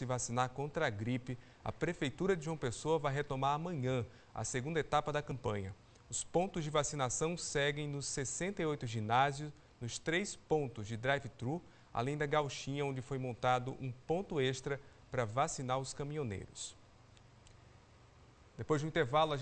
se vacinar contra a gripe, a Prefeitura de João Pessoa vai retomar amanhã a segunda etapa da campanha. Os pontos de vacinação seguem nos 68 ginásios, nos três pontos de drive-thru, além da gauchinha, onde foi montado um ponto extra para vacinar os caminhoneiros. Depois do intervalo, a gente